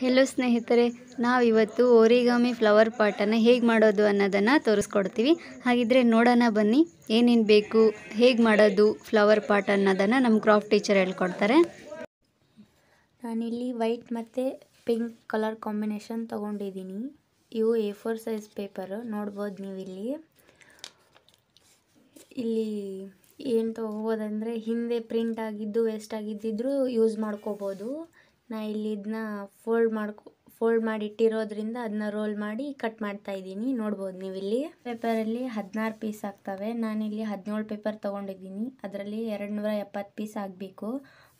hello ಸ್ನೇಹಿತರೆ ನಾವಿವತ್ತು origami flower ಪಾಟನ್ನು ಹೇಗೆ ಮಾಡೋದು ಅನ್ನೋದನ್ನು ತೋರಿಸ್ಕೊಡ್ತೀವಿ ಹಾಗಿದ್ರೆ ನೋಡೋಣ ಬನ್ನಿ ಏನೇನು ಬೇಕು ಹೇಗೆ ಮಾಡೋದು ಫ್ಲವರ್ ಪಾಟ್ ಅನ್ನೋದನ್ನು ನಮ್ಮ ಕ್ರಾಫ್ಟ್ ಟೀಚರ್ ಹೇಳ್ಕೊಡ್ತಾರೆ ನಾನಿಲ್ಲಿ ವೈಟ್ ಮತ್ತು ಪಿಂಕ್ ಕಲರ್ ಕಾಂಬಿನೇಷನ್ ತೊಗೊಂಡಿದ್ದೀನಿ ಇವು ಎ ಫೋರ್ ಸೈಜ್ ಪೇಪರು ನೋಡ್ಬೋದು ನೀವಿಲ್ಲಿ ಇಲ್ಲಿ ಏನು ತೊಗೋಬೋದಂದರೆ ಹಿಂದೆ ಪ್ರಿಂಟ್ ಆಗಿದ್ದು ವೇಸ್ಟ್ ಆಗಿದ್ದಿದ್ರೂ ಯೂಸ್ ಮಾಡ್ಕೋಬೋದು ನಾ ಇಲ್ಲಿ ಇದನ್ನ ಫೋಲ್ಡ್ ಮಾಡ್ಕೊ ಫೋಲ್ಡ್ ಮಾಡಿ ಅದನ್ನ ರೋಲ್ ಮಾಡಿ ಕಟ್ ಮಾಡ್ತಾ ಇದ್ದೀನಿ ನೋಡ್ಬೋದು ನೀವು ಇಲ್ಲಿ ಪೇಪರಲ್ಲಿ ಹದಿನಾರು ಪೀಸ್ ಆಗ್ತವೆ ನಾನಿಲ್ಲಿ ಹದಿನೇಳು ಪೇಪರ್ ತೊಗೊಂಡಿದ್ದೀನಿ ಅದರಲ್ಲಿ ಎರಡು ನೂರ ಎಪ್ಪತ್ತು ಪೀಸ್ ಆಗಬೇಕು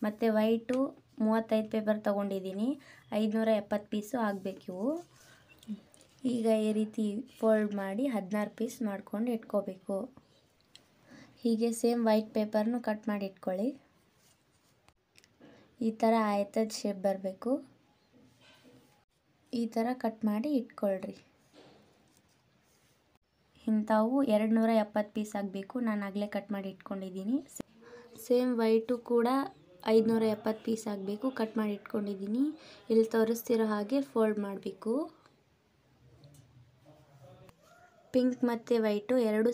ಮತ್ತು ವೈಟು ಮೂವತ್ತೈದು ಪೇಪರ್ ತೊಗೊಂಡಿದ್ದೀನಿ ಐದುನೂರ ಎಪ್ಪತ್ತು ಪೀಸು ಆಗಬೇಕಿವು ಈಗ ಈ ರೀತಿ ಫೋಲ್ಡ್ ಮಾಡಿ ಹದಿನಾರು ಪೀಸ್ ಮಾಡ್ಕೊಂಡು ಇಟ್ಕೋಬೇಕು ಹೀಗೆ ಸೇಮ್ ವೈಟ್ ಪೇಪರ್ನು ಕಟ್ ಮಾಡಿ ಇಟ್ಕೊಳ್ಳಿ ಈ ಥರ ಆಯ್ತದ ಶೇಪ್ ಬರಬೇಕು ಈ ಥರ ಕಟ್ ಮಾಡಿ ಇಟ್ಕೊಳ್ರಿ ಇಂಥವು ಎರಡು ನೂರ ಎಪ್ಪತ್ತು ಪೀಸ್ ಆಗಬೇಕು ನಾನು ಆಗಲೇ ಕಟ್ ಮಾಡಿ ಇಟ್ಕೊಂಡಿದ್ದೀನಿ ಸೇಮ್ ವೈಟು ಕೂಡ ಐದುನೂರ ಎಪ್ಪತ್ತು ಪೀಸ್ ಆಗಬೇಕು ಕಟ್ ಮಾಡಿ ಇಟ್ಕೊಂಡಿದ್ದೀನಿ ಇಲ್ಲಿ ತೋರಿಸ್ತಿರೋ ಹಾಗೆ ಫೋಲ್ಡ್ ಮಾಡಬೇಕು ಪಿಂಕ್ ಮತ್ತು ವೈಟು ಎರಡು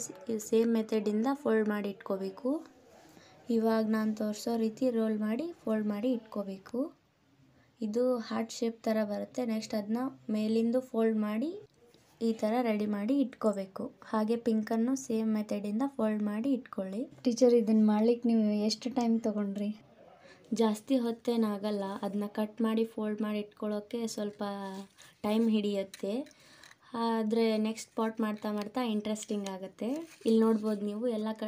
ಸೇಮ್ ಮೆಥಡಿಂದ ಫೋಲ್ಡ್ ಮಾಡಿ ಇಟ್ಕೋಬೇಕು ಇವಾಗ ನಾನು ತೋರಿಸೋ ರೀತಿ ರೋಲ್ ಮಾಡಿ ಫೋಲ್ಡ್ ಮಾಡಿ ಇಟ್ಕೋಬೇಕು ಇದು ಹಾರ್ಟ್ ಶೇಪ್ ಥರ ಬರುತ್ತೆ ನೆಕ್ಸ್ಟ್ ಅದನ್ನ ಮೇಲಿಂದು ಫೋಲ್ಡ್ ಮಾಡಿ ಈ ಥರ ರೆಡಿ ಮಾಡಿ ಇಟ್ಕೋಬೇಕು ಹಾಗೆ ಪಿಂಕನ್ನು ಸೇಮ್ ಮೆಥಡಿಂದ ಫೋಲ್ಡ್ ಮಾಡಿ ಇಟ್ಕೊಳ್ಳಿ ಟೀಚರ್ ಇದನ್ನು ಮಾಡ್ಲಿಕ್ಕೆ ನೀವು ಎಷ್ಟು ಟೈಮ್ ತೊಗೊಂಡ್ರಿ ಜಾಸ್ತಿ ಹೊತ್ತೇನಾಗಲ್ಲ ಅದನ್ನ ಕಟ್ ಮಾಡಿ ಫೋಲ್ಡ್ ಮಾಡಿ ಇಟ್ಕೊಳ್ಳೋಕ್ಕೆ ಸ್ವಲ್ಪ ಟೈಮ್ ಹಿಡಿಯುತ್ತೆ ಆದರೆ ನೆಕ್ಸ್ಟ್ ಪಾಟ್ ಮಾಡ್ತಾ ಮಾಡ್ತಾ ಇಂಟ್ರೆಸ್ಟಿಂಗ್ ಆಗುತ್ತೆ ಇಲ್ಲಿ ನೋಡ್ಬೋದು ನೀವು ಎಲ್ಲ ಕ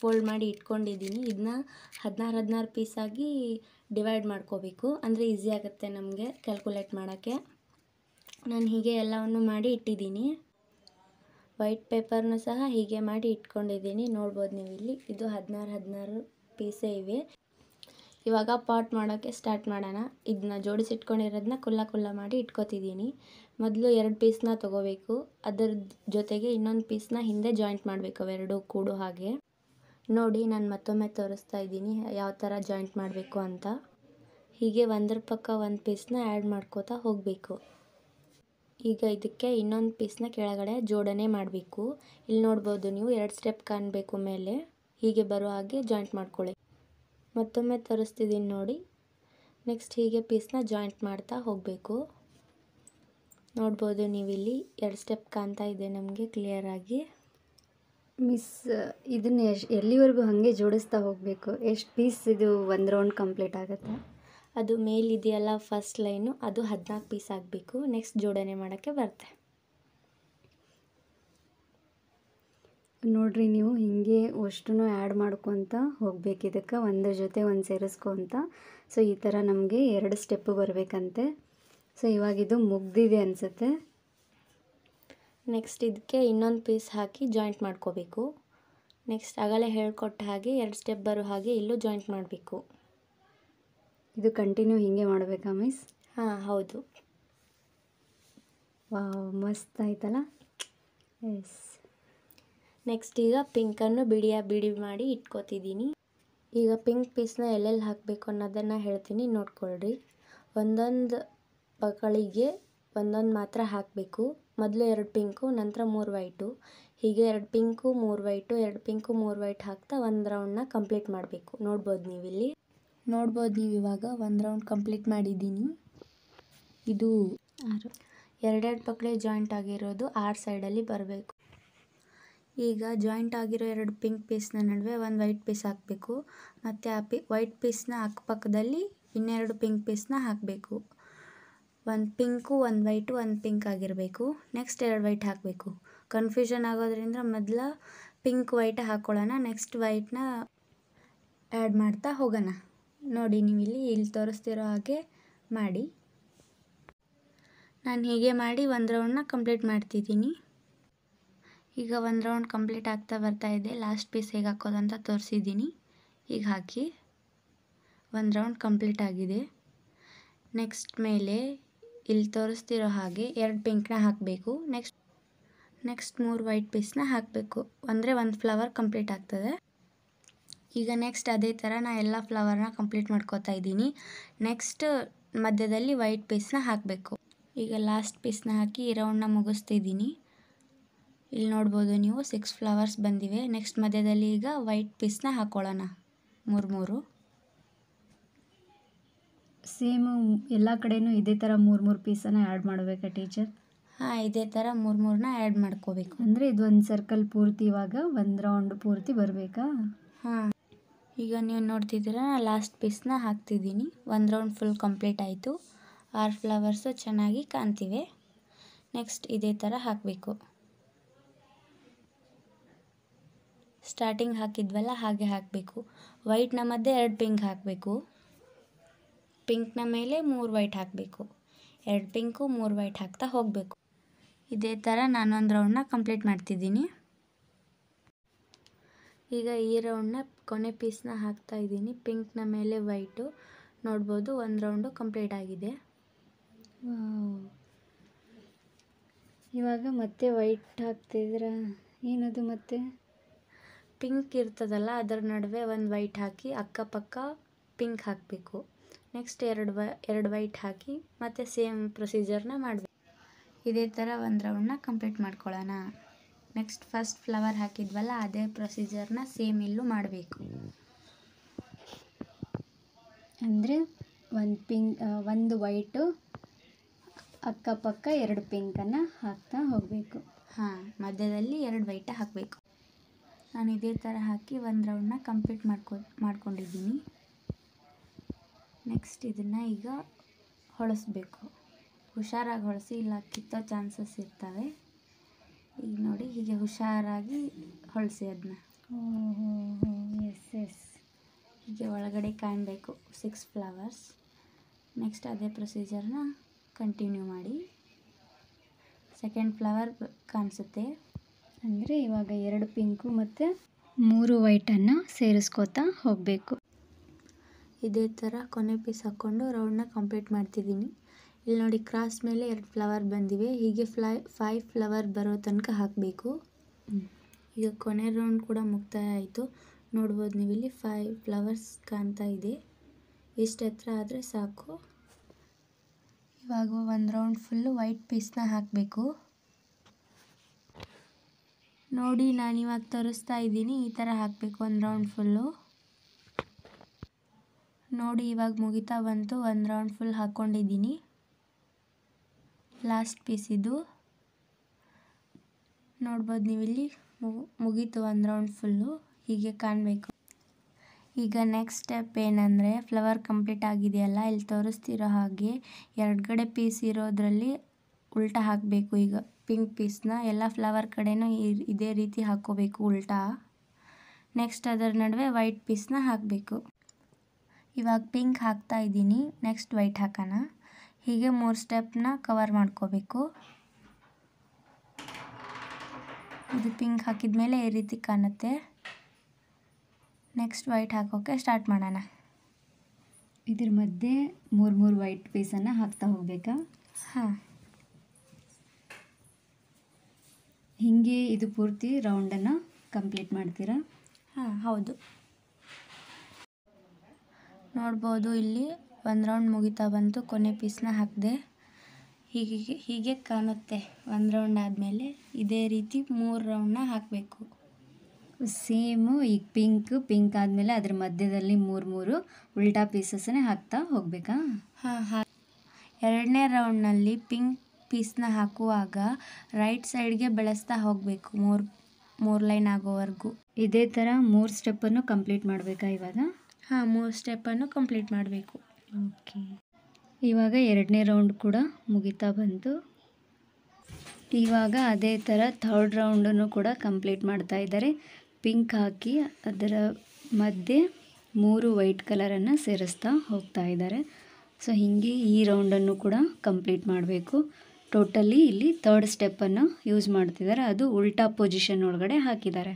ಫೋಲ್ಡ್ ಮಾಡಿ ಇಟ್ಕೊಂಡಿದ್ದೀನಿ ಇದನ್ನ ಹದಿನಾರು ಹದಿನಾರು ಪೀಸಾಗಿ ಡಿವೈಡ್ ಮಾಡ್ಕೋಬೇಕು ಅಂದರೆ ಈಸಿ ಆಗುತ್ತೆ ನಮಗೆ ಕ್ಯಾಲ್ಕುಲೇಟ್ ಮಾಡೋಕ್ಕೆ ನಾನು ಹೀಗೆ ಎಲ್ಲವನ್ನು ಮಾಡಿ ಇಟ್ಟಿದ್ದೀನಿ ವೈಟ್ ಪೇಪರ್ನೂ ಸಹ ಹೀಗೆ ಮಾಡಿ ಇಟ್ಕೊಂಡಿದ್ದೀನಿ ನೋಡ್ಬೋದು ನೀವು ಇಲ್ಲಿ ಇದು ಹದಿನಾರು ಹದಿನಾರು ಪೀಸೇ ಇವೆ ಇವಾಗ ಪಾಟ್ ಮಾಡೋಕ್ಕೆ ಸ್ಟಾರ್ಟ್ ಮಾಡೋಣ ಇದನ್ನ ಜೋಡಿಸಿಟ್ಕೊಂಡಿರೋದನ್ನ ಕುಲ್ಲ ಕುಲ್ಲ ಮಾಡಿ ಇಟ್ಕೊತಿದ್ದೀನಿ ಮೊದಲು ಎರಡು ಪೀಸ್ನ ತೊಗೋಬೇಕು ಅದರ ಜೊತೆಗೆ ಇನ್ನೊಂದು ಪೀಸ್ನ ಹಿಂದೆ ಜಾಯಿಂಟ್ ಮಾಡಬೇಕು ಎರಡು ಕೂಡು ಹಾಗೆ ನೋಡಿ ನಾನು ಮತ್ತೊಮ್ಮೆ ತೋರಿಸ್ತಾ ಇದ್ದೀನಿ ಯಾವ ಥರ ಜಾಯಿಂಟ್ ಮಾಡಬೇಕು ಅಂತ ಹೀಗೆ ಒಂದರ ಪಕ್ಕ ಒಂದು ಪೀಸ್ನ ಆ್ಯಡ್ ಮಾಡ್ಕೋತಾ ಹೋಗಬೇಕು ಈಗ ಇದಕ್ಕೆ ಇನ್ನೊಂದು ಪೀಸ್ನ ಕೆಳಗಡೆ ಜೋಡಣೆ ಮಾಡಬೇಕು ಇಲ್ಲಿ ನೋಡ್ಬೋದು ನೀವು ಎರಡು ಸ್ಟೆಪ್ ಕಾಣಬೇಕು ಮೇಲೆ ಹೀಗೆ ಬರೋ ಹಾಗೆ ಜಾಯಿಂಟ್ ಮಾಡ್ಕೊಳ್ಳಿ ಮತ್ತೊಮ್ಮೆ ತರಿಸ್ತಿದ್ದೀನಿ ನೋಡಿ ನೆಕ್ಸ್ಟ್ ಹೀಗೆ ಪೀಸ್ನ ಜಾಯಿಂಟ್ ಮಾಡ್ತಾ ಹೋಗಬೇಕು ನೋಡ್ಬೋದು ನೀವಿಲ್ಲಿ ಎರಡು ಸ್ಟೆಪ್ ಕಾಣ್ತಾ ಇದೆ ನಮಗೆ ಕ್ಲಿಯರಾಗಿ ಮಿಸ್ ಇದನ್ನ ಎಷ್ಟು ಎಲ್ಲಿವರೆಗೂ ಹಾಗೆ ಜೋಡಿಸ್ತಾ ಹೋಗಬೇಕು ಎಷ್ಟು ಪೀಸ್ ಇದು ಒಂದು ರೌಂಡ್ ಕಂಪ್ಲೀಟ್ ಆಗುತ್ತೆ ಅದು ಮೇಲಿದೆಯಲ್ಲ ಫಸ್ಟ್ ಲೈನು ಅದು ಹದಿನಾಲ್ಕು ಪೀಸ್ ಆಗಬೇಕು ನೆಕ್ಸ್ಟ್ ಜೋಡಣೆ ಮಾಡೋಕ್ಕೆ ಬರುತ್ತೆ ನೋಡಿರಿ ನೀವು ಹಿಂಗೆ ಅಷ್ಟೂ ಆ್ಯಡ್ ಮಾಡ್ಕೊತ ಹೋಗ್ಬೇಕು ಇದಕ್ಕೆ ಒಂದ್ರ ಜೊತೆ ಒಂದು ಸೇರಿಸ್ಕೊಂತ ಸೊ ಈ ಥರ ನಮಗೆ ಎರಡು ಸ್ಟೆಪ್ಪು ಬರಬೇಕಂತೆ ಸೊ ಇವಾಗಿದು ಮುಗ್ದಿದೆ ಅನಿಸುತ್ತೆ ನೆಕ್ಸ್ಟ್ ಇದಕ್ಕೆ ಇನ್ನೊಂದು ಪೀಸ್ ಹಾಕಿ ಜಾಯಿಂಟ್ ಮಾಡ್ಕೋಬೇಕು ನೆಕ್ಸ್ಟ್ ಆಗಲೇ ಹೇಳ್ಕೊಟ್ಟ ಹಾಗೆ ಎರಡು ಸ್ಟೆಪ್ ಬರೋ ಹಾಗೆ ಇಲ್ಲೂ ಜಾಯಿಂಟ್ ಮಾಡಬೇಕು ಇದು ಕಂಟಿನ್ಯೂ ಹೀಗೆ ಮಾಡಬೇಕಾ ಮಿಸ್ ಹಾಂ ಹೌದು ಮಸ್ತ್ ಆಯ್ತಲ್ಲ ಎಸ್ ನೆಕ್ಸ್ಟ್ ಈಗ ಪಿಂಕನ್ನು ಬಿಡಿಯ ಬಿಡಿ ಮಾಡಿ ಇಟ್ಕೋತಿದ್ದೀನಿ ಈಗ ಪಿಂಕ್ ಪೀಸ್ನ ಎಲ್ಲೆಲ್ಲಿ ಹಾಕಬೇಕು ಅನ್ನೋದನ್ನು ಹೇಳ್ತೀನಿ ನೋಡ್ಕೊಳ್ರಿ ಒಂದೊಂದು ಬಕ್ಕಳಿಗೆ ಒಂದೊಂದು ಮಾತ್ರ ಹಾಕಬೇಕು ಮೊದಲು ಎರಡು ಪಿಂಕು ನಂತರ ಮೂರು ವೈಟು ಹೀಗೆ ಎರಡು ಪಿಂಕು ಮೂರು ವೈಟು ಎರಡು ಪಿಂಕು ಮೂರು ವೈಟ್ ಹಾಕ್ತಾ ಒಂದು ರೌಂಡ್ನ ಕಂಪ್ಲೀಟ್ ಮಾಡಬೇಕು ನೋಡ್ಬೋದು ನೀವು ಇಲ್ಲಿ ನೋಡ್ಬೋದು ನೀವು ಇವಾಗ ಒಂದು ರೌಂಡ್ ಕಂಪ್ಲೀಟ್ ಮಾಡಿದ್ದೀನಿ ಇದು ಆರು ಎರಡೆರಡು ಪಕ್ಕಡೆ ಜಾಯಿಂಟ್ ಆಗಿರೋದು ಆರು ಸೈಡಲ್ಲಿ ಬರಬೇಕು ಈಗ ಜಾಯಿಂಟ್ ಆಗಿರೋ ಎರಡು ಪಿಂಕ್ ಪೀಸ್ನ ನಡುವೆ ಒಂದು ವೈಟ್ ಪೀಸ್ ಹಾಕಬೇಕು ಮತ್ತು ಆ ಪಿ ವೈಟ್ ಪೀಸ್ನ ಅಕ್ಕಪಕ್ಕದಲ್ಲಿ ಇನ್ನೆರಡು ಪಿಂಕ್ ಪೀಸ್ನ ಹಾಕಬೇಕು ಒಂದು ಪಿಂಕು ಒಂದು ವೈಟು ಒಂದು ಪಿಂಕ್ ಆಗಿರಬೇಕು ನೆಕ್ಸ್ಟ್ ಎರಡು ವೈಟ್ ಹಾಕಬೇಕು ಕನ್ಫ್ಯೂಷನ್ ಆಗೋದ್ರಿಂದ ಮೊದಲು ಪಿಂಕ್ ವೈಟ್ ಹಾಕ್ಕೊಳ್ಳೋಣ ನೆಕ್ಸ್ಟ್ ವೈಟ್ನ ಆ್ಯಡ್ ಮಾಡ್ತಾ ಹೋಗೋಣ ನೋಡಿ ನೀವು ಇಲ್ಲಿ ಇಲ್ಲಿ ತೋರಿಸ್ತಿರೋ ಹಾಗೆ ಮಾಡಿ ನಾನು ಹೀಗೆ ಮಾಡಿ ಒಂದು ರೌಂಡ್ನ ಕಂಪ್ಲೀಟ್ ಮಾಡ್ತಿದ್ದೀನಿ ಈಗ ಒಂದು ರೌಂಡ್ ಕಂಪ್ಲೀಟ್ ಆಗ್ತಾ ಬರ್ತಾ ಇದೆ ಲಾಸ್ಟ್ ಪೀಸ್ ಹೇಗೆ ಹಾಕೋದಂತ ತೋರಿಸಿದ್ದೀನಿ ಈಗ ಹಾಕಿ ಒಂದು ರೌಂಡ್ ಕಂಪ್ಲೀಟ್ ಆಗಿದೆ ನೆಕ್ಸ್ಟ್ ಮೇಲೆ ಇಲ್ಲಿ ತೋರಿಸ್ತಿರೋ ಹಾಗೆ ಎರಡು ಪಿಂಕ್ನ ಹಾಕಬೇಕು ನೆಕ್ಸ್ಟ್ ನೆಕ್ಸ್ಟ್ ಮೂರು ವೈಟ್ ಪೀಸ್ನ ಹಾಕಬೇಕು ಅಂದರೆ ಒಂದು ಫ್ಲವರ್ ಕಂಪ್ಲೀಟ್ ಆಗ್ತದೆ ಈಗ ನೆಕ್ಸ್ಟ್ ಅದೇ ಥರ ನಾನು ಎಲ್ಲ ಫ್ಲವರ್ನ ಕಂಪ್ಲೀಟ್ ಮಾಡ್ಕೋತಾ ಇದ್ದೀನಿ ನೆಕ್ಸ್ಟ್ ಮಧ್ಯದಲ್ಲಿ ವೈಟ್ ಪೀಸ್ನ ಹಾಕಬೇಕು ಈಗ ಲಾಸ್ಟ್ ಪೀಸ್ನ ಹಾಕಿ ಈ ರೌಂಡನ್ನ ಮುಗಿಸ್ತಿದ್ದೀನಿ ಇಲ್ಲಿ ನೋಡ್ಬೋದು ನೀವು ಸಿಕ್ಸ್ ಫ್ಲವರ್ಸ್ ಬಂದಿವೆ ನೆಕ್ಸ್ಟ್ ಮಧ್ಯದಲ್ಲಿ ಈಗ ವೈಟ್ ಪೀಸ್ನ ಹಾಕ್ಕೊಳ್ಳೋಣ ಮೂರು ಮೂರು ಸೇಮು ಎಲ್ಲ ಕಡೆಯೂ ಇದೇ ಥರ ಮೂರು ಮೂರು ಪೀಸನ್ನು ಆ್ಯಡ್ ಮಾಡಬೇಕಾ ಟೀಚರ್ ಹಾಂ ಇದೇ ಥರ ಮೂರು ಮೂರನ್ನ ಆ್ಯಡ್ ಮಾಡ್ಕೋಬೇಕು ಅಂದರೆ ಇದು ಒಂದು ಸರ್ಕಲ್ ಪೂರ್ತಿ ಇವಾಗ ಒಂದು ರೌಂಡ್ ಪೂರ್ತಿ ಬರಬೇಕಾ ಹಾಂ ಈಗ ನೀವು ನೋಡ್ತಿದ್ದೀರಾ ಲಾಸ್ಟ್ ಪೀಸ್ನ ಹಾಕ್ತಿದ್ದೀನಿ ಒಂದು ರೌಂಡ್ ಫುಲ್ ಕಂಪ್ಲೀಟ್ ಆಯಿತು ಆರ್ ಫ್ಲವರ್ಸು ಚೆನ್ನಾಗಿ ಕಾಣ್ತಿವೆ ನೆಕ್ಸ್ಟ್ ಇದೇ ಥರ ಹಾಕಬೇಕು ಸ್ಟಾರ್ಟಿಂಗ್ ಹಾಕಿದ್ವಲ್ಲ ಹಾಗೆ ಹಾಕಬೇಕು ವೈಟ್ನ ಮಧ್ಯೆ ಎರಡು ಪಿಂಕ್ ಹಾಕಬೇಕು ಪಿಂಕ್ನ ಮೇಲೆ ಮೂರು ವೈಟ್ ಹಾಕಬೇಕು ಎರಡು ಪಿಂಕು ಮೂರು ವೈಟ್ ಹಾಕ್ತಾ ಹೋಗಬೇಕು ಇದೇ ಥರ ನಾನೊಂದು ರೌಂಡನ್ನ ಕಂಪ್ಲೀಟ್ ಮಾಡ್ತಿದ್ದೀನಿ ಈಗ ಈ ರೌಂಡನ್ನ ಕೊನೆ ಪೀಸ್ನ ಹಾಕ್ತಾ ಇದ್ದೀನಿ ಪಿಂಕ್ನ ಮೇಲೆ ವೈಟು ನೋಡ್ಬೋದು ಒಂದು ರೌಂಡು ಕಂಪ್ಲೀಟ್ ಆಗಿದೆ ಇವಾಗ ಮತ್ತೆ ವೈಟ್ ಹಾಕ್ತಿದ್ರ ಏನದು ಮತ್ತೆ ಪಿಂಕ್ ಇರ್ತದಲ್ಲ ಅದರ ನಡುವೆ ಒಂದು ವೈಟ್ ಹಾಕಿ ಅಕ್ಕಪಕ್ಕ ಪಿಂಕ್ ಹಾಕಬೇಕು ನೆಕ್ಸ್ಟ್ ಎರಡು ಬ ಎರಡು ವೈಟ್ ಹಾಕಿ ಮತ್ತು ಸೇಮ್ ಪ್ರೊಸೀಜರ್ನ ಮಾಡಬೇಕು ಇದೇ ಥರ ಒಂದು ರೌಂಡ್ನ ಕಂಪ್ಲೀಟ್ ಮಾಡ್ಕೊಳ್ಳೋಣ ನೆಕ್ಸ್ಟ್ ಫಸ್ಟ್ ಫ್ಲವರ್ ಹಾಕಿದ್ವಲ್ಲ ಅದೇ ಪ್ರೊಸೀಜರ್ನ ಸೇಮ್ ಇಲ್ಲೂ ಮಾಡಬೇಕು ಅಂದರೆ ಒಂದು ಪಿಂಕ್ ಒಂದು ವೈಟು ಅಕ್ಕಪಕ್ಕ ಎರಡು ಪಿಂಕನ್ನು ಹಾಕ್ತಾ ಹೋಗಬೇಕು ಹಾಂ ಮಧ್ಯದಲ್ಲಿ ಎರಡು ವೈಟ ಹಾಕಬೇಕು ನಾನು ಇದೇ ಥರ ಹಾಕಿ ಒಂದು ರೌಂಡನ್ನ ಕಂಪ್ಲೀಟ್ ಮಾಡ್ಕೊ ಮಾಡ್ಕೊಂಡಿದ್ದೀನಿ ನೆಕ್ಸ್ಟ್ ಇದನ್ನು ಈಗ ಹೊಳಿಸ್ಬೇಕು ಹುಷಾರಾಗಿ ಹೊಳಸಿ ಇಲ್ಲ ಕಿತ್ತೋ ಚಾನ್ಸಸ್ ಇರ್ತವೆ ಈಗ ನೋಡಿ ಹೀಗೆ ಹುಷಾರಾಗಿ ಹೊಳಸಿ ಅದನ್ನ ಎಸ್ ಎಸ್ ಹೀಗೆ ಒಳಗಡೆ ಕಾಣಬೇಕು ಸಿಕ್ಸ್ ಫ್ಲವರ್ಸ್ ನೆಕ್ಸ್ಟ್ ಅದೇ ಪ್ರೊಸೀಜರ್ನ ಕಂಟಿನ್ಯೂ ಮಾಡಿ ಸೆಕೆಂಡ್ ಫ್ಲವರ್ ಕಾಣಿಸುತ್ತೆ ಅಂದರೆ ಇವಾಗ ಎರಡು ಪಿಂಕು ಮತ್ತು ಮೂರು ವೈಟನ್ನು ಸೇರಿಸ್ಕೋತಾ ಹೋಗಬೇಕು ಇದೇ ಥರ ಕೊನೆ ಪೀಸ್ ಹಾಕ್ಕೊಂಡು ರೌಂಡನ್ನ ಕಂಪ್ಲೀಟ್ ಮಾಡ್ತಿದ್ದೀನಿ ಇಲ್ಲಿ ನೋಡಿ ಕ್ರಾಸ್ ಮೇಲೆ ಎರಡು ಫ್ಲವರ್ ಬಂದಿವೆ ಹೀಗೆ ಫ್ಲೈ ಫೈವ್ ಫ್ಲವರ್ ಬರೋ ತನಕ ಹಾಕಬೇಕು ಈಗ ಕೊನೆ ರೌಂಡ್ ಕೂಡ ಮುಕ್ತಾಯ ಆಯಿತು ನೋಡ್ಬೋದು ನೀವು ಇಲ್ಲಿ ಫೈವ್ ಫ್ಲವರ್ಸ್ ಕಾಣ್ತಾ ಇದೆ ಇಷ್ಟು ಹತ್ರ ಆದರೆ ಸಾಕು ಇವಾಗ ಒಂದು ರೌಂಡ್ ಫುಲ್ಲು ವೈಟ್ ಪೀಸ್ನ ಹಾಕಬೇಕು ನೋಡಿ ನಾನು ಇವಾಗ ತೋರಿಸ್ತಾ ಇದ್ದೀನಿ ಈ ಥರ ಹಾಕಬೇಕು ಒಂದು ರೌಂಡ್ ಫುಲ್ಲು ನೋಡಿ ಇವಾಗ ಮುಗಿತಾ ಬಂತು ಒಂದು ರೌಂಡ್ ಫುಲ್ ಹಾಕ್ಕೊಂಡಿದ್ದೀನಿ ಲಾಸ್ಟ್ ಇದು ನೋಡ್ಬೋದು ನೀವಿಲ್ಲಿ ಮುಗೀತು ಒಂದು ರೌಂಡ್ ಫುಲ್ಲು ಹೀಗೆ ಕಾಣಬೇಕು ಈಗ ನೆಕ್ಸ್ಟ್ ಸ್ಟೆಪ್ ಏನಂದರೆ ಫ್ಲವರ್ ಕಂಪ್ಲೀಟ್ ಆಗಿದೆಯಲ್ಲ ಇಲ್ಲಿ ತೋರಿಸ್ತಿರೋ ಹಾಗೆ ಎರಡುಗಡೆ ಪೀಸ್ ಇರೋದ್ರಲ್ಲಿ ಉಲ್ಟಾ ಹಾಕಬೇಕು ಈಗ ಪಿಂಕ್ ಪೀಸ್ನ ಎಲ್ಲ ಫ್ಲವರ್ ಕಡೆನೂ ಇದೇ ರೀತಿ ಹಾಕ್ಕೋಬೇಕು ಉಲ್ಟಾ ನೆಕ್ಸ್ಟ್ ಅದರ ನಡುವೆ ವೈಟ್ ಪೀಸ್ನ ಹಾಕಬೇಕು ಇವಾಗ ಪಿಂಕ್ ಹಾಕ್ತಾ ಇದ್ದೀನಿ ನೆಕ್ಸ್ಟ್ ವೈಟ್ ಹಾಕೋಣ ಹೀಗೆ ಮೂರು ಸ್ಟೆಪ್ನ ಕವರ್ ಮಾಡ್ಕೋಬೇಕು ಇದು ಪಿಂಕ್ ಹಾಕಿದ ಮೇಲೆ ಈ ರೀತಿ ಕಾಣುತ್ತೆ ನೆಕ್ಸ್ಟ್ ವೈಟ್ ಹಾಕೋಕ್ಕೆ ಸ್ಟಾರ್ಟ್ ಮಾಡೋಣ ಇದ್ರ ಮಧ್ಯೆ ಮೂರು ಮೂರು ವೈಟ್ ಪೀಸನ್ನು ಹಾಕ್ತಾ ಹೋಗಬೇಕಾ ಹಾಂ ಹೀಗೆ ಇದು ಪೂರ್ತಿ ರೌಂಡನ್ನು ಕಂಪ್ಲೀಟ್ ಮಾಡ್ತೀರಾ ಹಾಂ ಹೌದು ನೋಡ್ಬೋದು ಇಲ್ಲಿ ಒಂದು ರೌಂಡ್ ಮುಗಿತಾ ಬಂತು ಕೊನೆ ಪೀಸ್ನ ಹಾಕಿದೆ ಹೀಗೆ ಹೀಗೆ ಕಾಣುತ್ತೆ ಒಂದು ರೌಂಡ್ ಆದಮೇಲೆ ಇದೇ ರೀತಿ ಮೂರು ರೌಂಡ್ನ ಹಾಕಬೇಕು ಸೇಮು ಈಗ ಪಿಂಕ್ ಪಿಂಕ್ ಆದಮೇಲೆ ಅದ್ರ ಮಧ್ಯದಲ್ಲಿ ಮೂರು ಮೂರು ಉಲ್ಟಾ ಪೀಸಸ್ನೇ ಹಾಕ್ತಾ ಹೋಗಬೇಕಾ ಹಾಂ ಹಾಂ ಎರಡನೇ ರೌಂಡ್ನಲ್ಲಿ ಪಿಂಕ್ ಪೀಸ್ನ ಹಾಕುವಾಗ ರೈಟ್ ಸೈಡ್ಗೆ ಬೆಳೆಸ್ತಾ ಹೋಗಬೇಕು ಮೂರು ಮೂರು ಲೈನ್ ಆಗೋವರೆಗೂ ಇದೇ ಥರ ಮೂರು ಸ್ಟೆಪ್ಪನ್ನು ಕಂಪ್ಲೀಟ್ ಮಾಡಬೇಕಾ ಇವಾಗ ಹಾಂ ಮೂರು ಸ್ಟೆಪ್ಪನ್ನು ಕಂಪ್ಲೀಟ್ ಮಾಡಬೇಕು ಓಕೆ ಇವಾಗ ಎರಡನೇ ರೌಂಡ್ ಕೂಡ ಮುಗಿತಾ ಬಂತು ಇವಾಗ ಅದೇ ಥರ ಥರ್ಡ್ ರೌಂಡನ್ನು ಕೂಡ ಕಂಪ್ಲೀಟ್ ಮಾಡ್ತಾ ಇದ್ದಾರೆ ಪಿಂಕ್ ಹಾಕಿ ಅದರ ಮಧ್ಯೆ ಮೂರು ವೈಟ್ ಕಲರನ್ನು ಸೇರಿಸ್ತಾ ಹೋಗ್ತಾ ಇದ್ದಾರೆ ಸೊ ಹೀಗೆ ಈ ರೌಂಡನ್ನು ಕೂಡ ಕಂಪ್ಲೀಟ್ ಮಾಡಬೇಕು ಟೋಟಲಿ ಇಲ್ಲಿ ಥರ್ಡ್ ಸ್ಟೆಪ್ಪನ್ನು ಯೂಸ್ ಮಾಡ್ತಿದ್ದಾರೆ ಅದು ಉಲ್ಟಾ ಪೊಸಿಷನ್ ಒಳಗಡೆ ಹಾಕಿದ್ದಾರೆ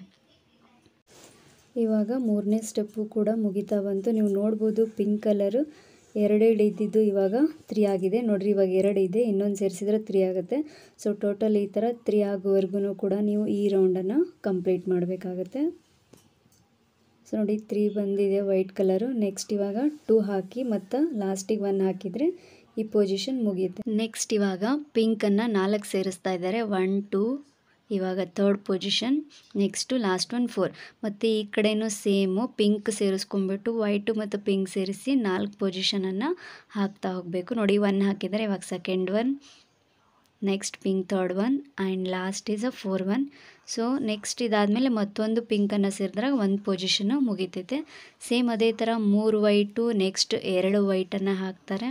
ಇವಾಗ ಮೂರನೇ ಸ್ಟೆಪ್ಪು ಕೂಡ ಮುಗಿತಾ ಬಂತು ನೀವು ನೋಡ್ಬೋದು ಪಿಂಕ್ ಕಲರು ಎರಡೆರಡು ಇದ್ದಿದ್ದು ಇವಾಗ ತ್ರೀ ಆಗಿದೆ ನೋಡಿರಿ ಇವಾಗ ಎರಡು ಇದೆ ಇನ್ನೊಂದು ಸೇರಿಸಿದ್ರೆ ತ್ರೀ ಆಗುತ್ತೆ ಸೊ ಟೋಟಲ್ ಈ ಥರ ತ್ರೀ ಆಗೋವರೆಗೂ ಕೂಡ ನೀವು ಈ ರೌಂಡನ್ನು ಕಂಪ್ಲೀಟ್ ಮಾಡಬೇಕಾಗತ್ತೆ ಸೊ ನೋಡಿ ತ್ರೀ ಬಂದಿದೆ ವೈಟ್ ಕಲರು ನೆಕ್ಸ್ಟ್ ಇವಾಗ ಟೂ ಹಾಕಿ ಮತ್ತು ಲಾಸ್ಟಿಗೆ ಒನ್ ಹಾಕಿದರೆ ಈ ಪೊಸಿಷನ್ ಮುಗಿಯುತ್ತೆ ನೆಕ್ಸ್ಟ್ ಇವಾಗ ಪಿಂಕನ್ನು ನಾಲ್ಕು ಸೇರಿಸ್ತಾ ಇದ್ದಾರೆ ಒನ್ ಟೂ ಇವಾಗ third position next last one four ಮತ್ತು ಈ ಕಡೆಯೂ ಸೇಮು ಪಿಂಕ್ ಸೇರಿಸ್ಕೊಂಡ್ಬಿಟ್ಟು ವೈಟು ಮತ್ತು ಪಿಂಕ್ ಸೇರಿಸಿ ನಾಲ್ಕು ಪೊಸಿಷನನ್ನು ಹಾಕ್ತಾ ಹೋಗಬೇಕು ನೋಡಿ ಒನ್ ಹಾಕಿದರೆ ಇವಾಗ second one next pink third one and last is a four one so next ಇದಾದಮೇಲೆ ಮತ್ತೊಂದು ಪಿಂಕನ್ನು ಸೇರಿದ್ರಾಗ ಒಂದು ಪೊಸಿಷನ್ನು ಮುಗಿತೈತೆ ಸೇಮ್ ಅದೇ ಥರ ಮೂರು ವೈಟು ನೆಕ್ಸ್ಟ್ ಎರಡು ವೈಟನ್ನು ಹಾಕ್ತಾರೆ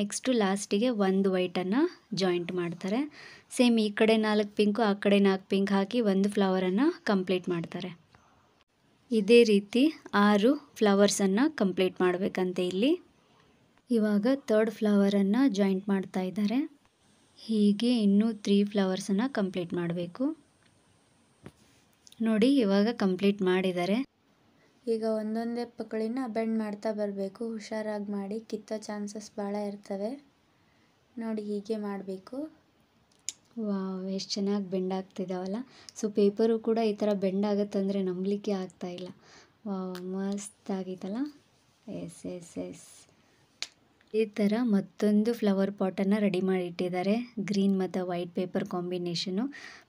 ನೆಕ್ಸ್ಟು ಲಾಸ್ಟಿಗೆ ಒಂದು ವೈಟನ್ನು ಜಾಯಿಂಟ್ ಮಾಡ್ತಾರೆ ಸೇಮ್ ಈ ಕಡೆ ನಾಲ್ಕು ಪಿಂಕು ಆ ಕಡೆ ನಾಲ್ಕು ಪಿಂಕ್ ಹಾಕಿ ಒಂದು ಫ್ಲವರನ್ನು ಕಂಪ್ಲೀಟ್ ಮಾಡ್ತಾರೆ ಇದೇ ರೀತಿ ಆರು ಫ್ಲವರ್ಸನ್ನು ಕಂಪ್ಲೀಟ್ ಮಾಡಬೇಕಂತೆ ಇಲ್ಲಿ ಇವಾಗ ತರ್ಡ್ ಫ್ಲವರನ್ನು ಜಾಯಿಂಟ್ ಮಾಡ್ತಾ ಇದ್ದಾರೆ ಹೀಗೆ ಇನ್ನೂ ತ್ರೀ ಫ್ಲವರ್ಸನ್ನು ಕಂಪ್ಲೀಟ್ ಮಾಡಬೇಕು ನೋಡಿ ಇವಾಗ ಕಂಪ್ಲೀಟ್ ಮಾಡಿದ್ದಾರೆ ಈಗ ಒಂದೊಂದೇ ಪಕ್ಕಳಿನ ಬೆಂಡ್ ಮಾಡ್ತಾ ಬರಬೇಕು ಹುಷಾರಾಗಿ ಮಾಡಿ ಕಿತ್ತೋ ಚಾನ್ಸಸ್ ಭಾಳ ಇರ್ತವೆ ನೋಡಿ ಹೀಗೆ ಮಾಡಬೇಕು ವಾವ್ ಎಷ್ಟು ಚೆನ್ನಾಗಿ ಬೆಂಡ್ ಆಗ್ತಿದ್ದಾವಲ್ಲ ಸೊ ಪೇಪರು ಕೂಡ ಈ ಥರ ಬೆಂಡ್ ಆಗುತ್ತಂದರೆ ನಂಬಲಿಕ್ಕೆ ಆಗ್ತಾಯಿಲ್ಲ ವಾವ್ ಮಸ್ತ್ ಆಗಿತ್ತಲ್ಲ ಎಸ್ ಎಸ್ ಎಸ್ ಈ ಥರ ಮತ್ತೊಂದು ಫ್ಲವರ್ ಪಾಟನ್ನು ರೆಡಿ ಮಾಡಿ ಇಟ್ಟಿದ್ದಾರೆ ಗ್ರೀನ್ ಮತ್ತು ವೈಟ್ ಪೇಪರ್ ಕಾಂಬಿನೇಷನು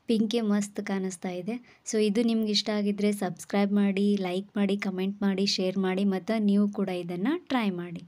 ಪಿಂಕೆ ಮಸ್ತ್ ಕಾಣಿಸ್ತಾ ಇದೆ ಸೊ ಇದು ನಿಮ್ಗೆ ಇಷ್ಟ ಆಗಿದ್ದರೆ ಸಬ್ಸ್ಕ್ರೈಬ್ ಮಾಡಿ ಲೈಕ್ ಮಾಡಿ ಕಮೆಂಟ್ ಮಾಡಿ ಶೇರ್ ಮಾಡಿ ಮತ್ತು ನೀವು ಕೂಡ ಇದನ್ನು ಟ್ರೈ ಮಾಡಿ